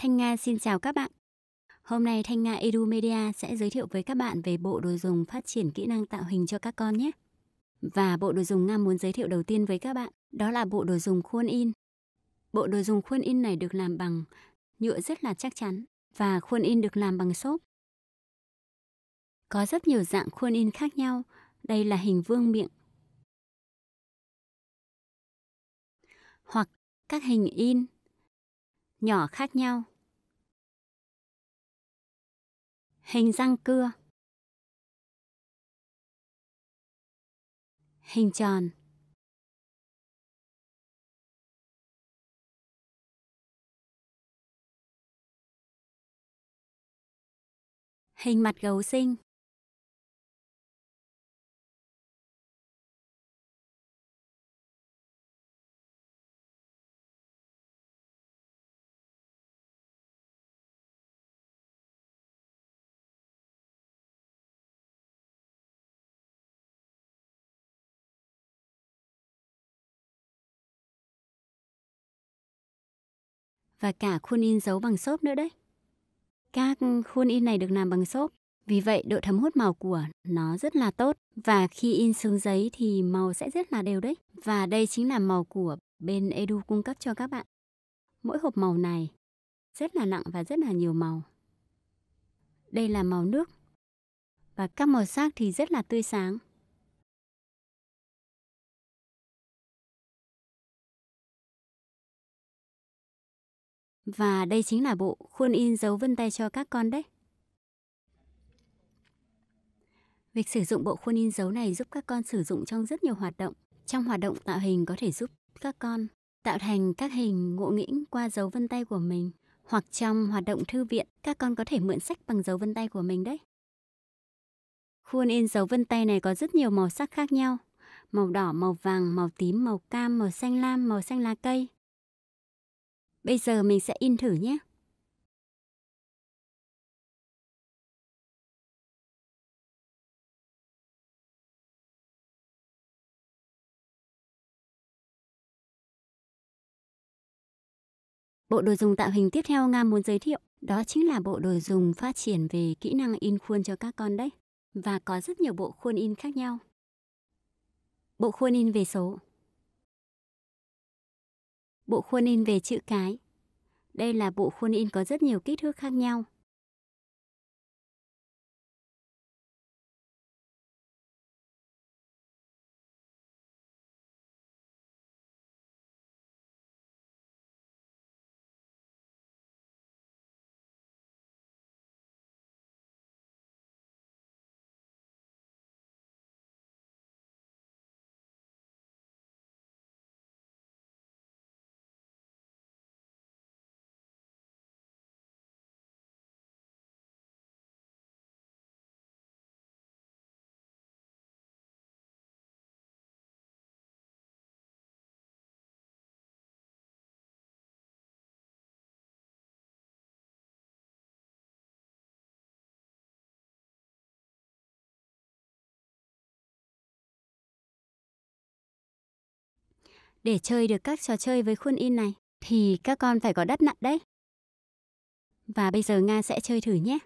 Thanh Nga xin chào các bạn. Hôm nay Thanh Nga Edu Media sẽ giới thiệu với các bạn về bộ đồ dùng phát triển kỹ năng tạo hình cho các con nhé. Và bộ đồ dùng Nga muốn giới thiệu đầu tiên với các bạn, đó là bộ đồ dùng khuôn in. Bộ đồ dùng khuôn in này được làm bằng nhựa rất là chắc chắn và khuôn in được làm bằng xốp. Có rất nhiều dạng khuôn in khác nhau. Đây là hình vuông miệng. Hoặc các hình in nhỏ khác nhau. Hình răng cưa Hình tròn Hình mặt gấu xinh và cả khuôn in dấu bằng xốp nữa đấy. Các khuôn in này được làm bằng xốp, vì vậy độ thấm hút màu của nó rất là tốt và khi in xuống giấy thì màu sẽ rất là đều đấy. Và đây chính là màu của bên Edu cung cấp cho các bạn. Mỗi hộp màu này rất là nặng và rất là nhiều màu. Đây là màu nước và các màu sắc thì rất là tươi sáng. Và đây chính là bộ khuôn in dấu vân tay cho các con đấy. Việc sử dụng bộ khuôn in dấu này giúp các con sử dụng trong rất nhiều hoạt động. Trong hoạt động tạo hình có thể giúp các con tạo thành các hình ngộ nghĩnh qua dấu vân tay của mình. Hoặc trong hoạt động thư viện, các con có thể mượn sách bằng dấu vân tay của mình đấy. Khuôn in dấu vân tay này có rất nhiều màu sắc khác nhau. Màu đỏ, màu vàng, màu tím, màu cam, màu xanh lam, màu xanh lá cây. Bây giờ mình sẽ in thử nhé. Bộ đồ dùng tạo hình tiếp theo Nga muốn giới thiệu đó chính là bộ đồ dùng phát triển về kỹ năng in khuôn cho các con đấy. Và có rất nhiều bộ khuôn in khác nhau. Bộ khuôn in về số Bộ khuôn in về chữ cái. Đây là bộ khuôn in có rất nhiều kích thước khác nhau. Để chơi được các trò chơi với khuôn in này thì các con phải có đất nặng đấy. Và bây giờ Nga sẽ chơi thử nhé.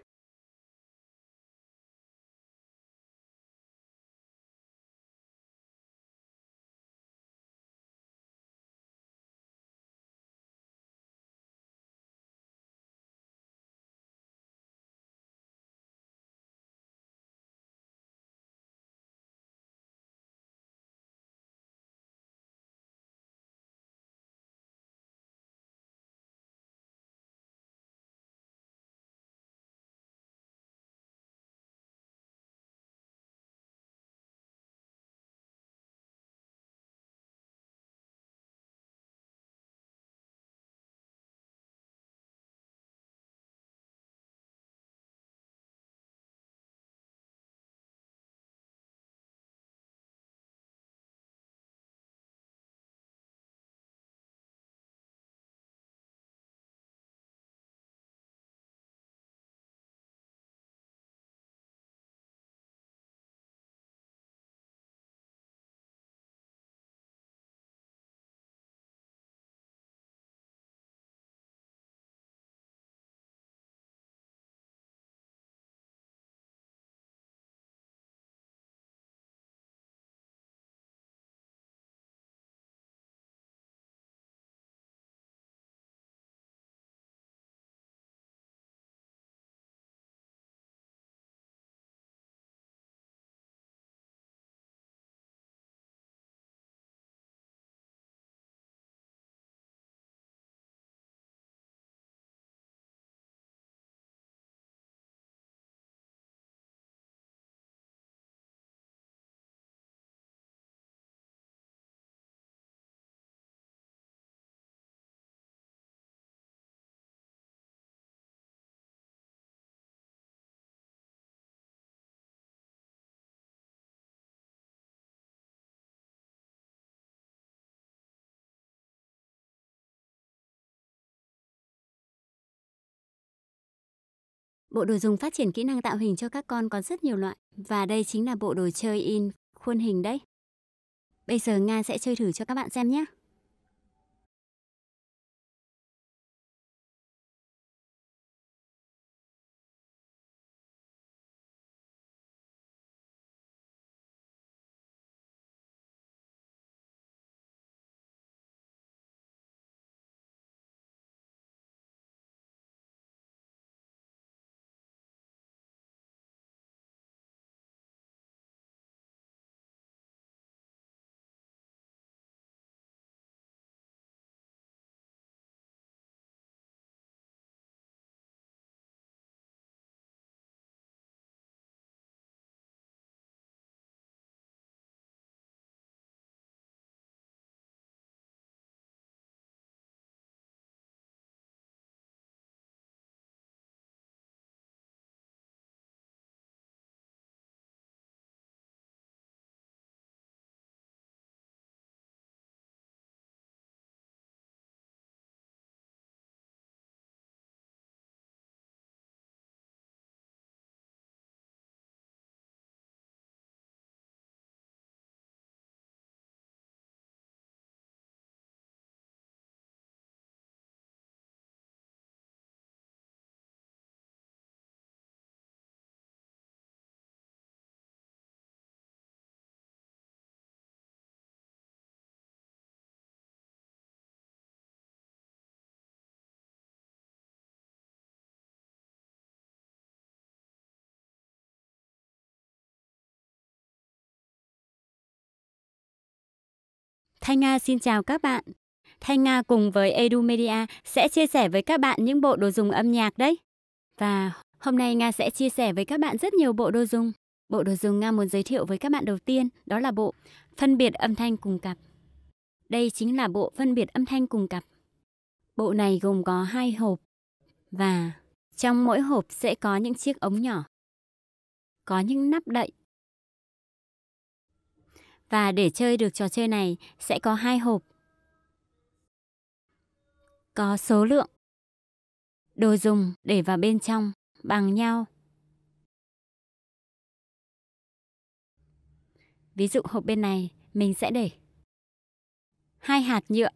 Bộ đồ dùng phát triển kỹ năng tạo hình cho các con có rất nhiều loại và đây chính là bộ đồ chơi in khuôn hình đấy. Bây giờ Nga sẽ chơi thử cho các bạn xem nhé. Thanh Nga xin chào các bạn. Thanh Nga cùng với Edu Media sẽ chia sẻ với các bạn những bộ đồ dùng âm nhạc đấy. Và hôm nay Nga sẽ chia sẻ với các bạn rất nhiều bộ đồ dùng. Bộ đồ dùng Nga muốn giới thiệu với các bạn đầu tiên đó là bộ phân biệt âm thanh cùng cặp. Đây chính là bộ phân biệt âm thanh cùng cặp. Bộ này gồm có hai hộp và trong mỗi hộp sẽ có những chiếc ống nhỏ. Có những nắp đậy và để chơi được trò chơi này sẽ có hai hộp. Có số lượng. Đồ dùng để vào bên trong bằng nhau. Ví dụ hộp bên này mình sẽ để hai hạt nhựa.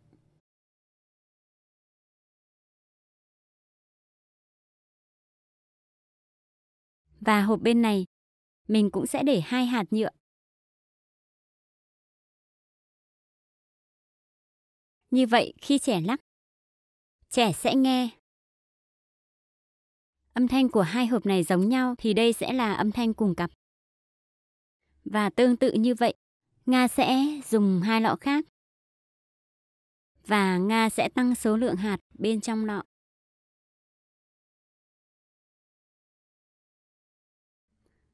Và hộp bên này mình cũng sẽ để hai hạt nhựa. Như vậy khi trẻ lắc, trẻ sẽ nghe. Âm thanh của hai hộp này giống nhau thì đây sẽ là âm thanh cùng cặp. Và tương tự như vậy, Nga sẽ dùng hai lọ khác. Và Nga sẽ tăng số lượng hạt bên trong lọ.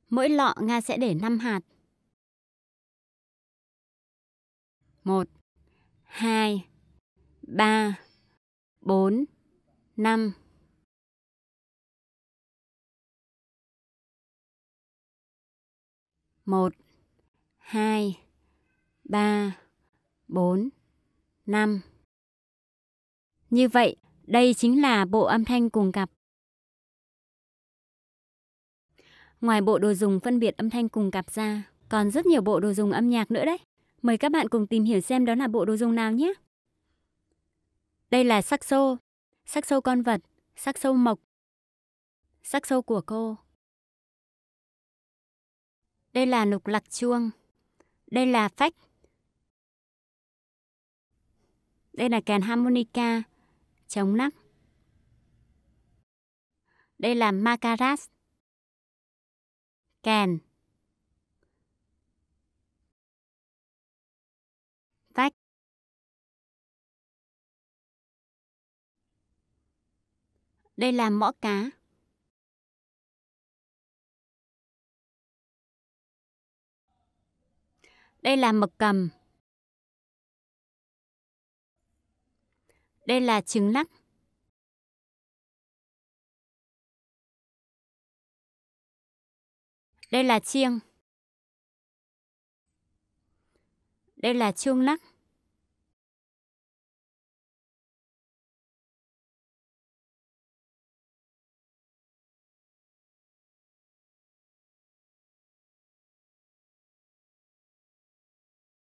Mỗi lọ Nga sẽ để 5 hạt. 1 2 3, 4, 5. một hai ba bốn năm Như vậy, đây chính là bộ âm thanh cùng cặp. Ngoài bộ đồ dùng phân biệt âm thanh cùng cặp ra, còn rất nhiều bộ đồ dùng âm nhạc nữa đấy. Mời các bạn cùng tìm hiểu xem đó là bộ đồ dùng nào nhé. Đây là sắc xô, sắc xô con vật, sắc xô mộc, sắc xô của cô. Đây là lục lạc chuông. Đây là phách. Đây là kèn harmonica, chống nắc. Đây là macaras. Kèn. Đây là mõ cá. Đây là mực cầm. Đây là trứng lắc. Đây là chiêng. Đây là chuông lắc.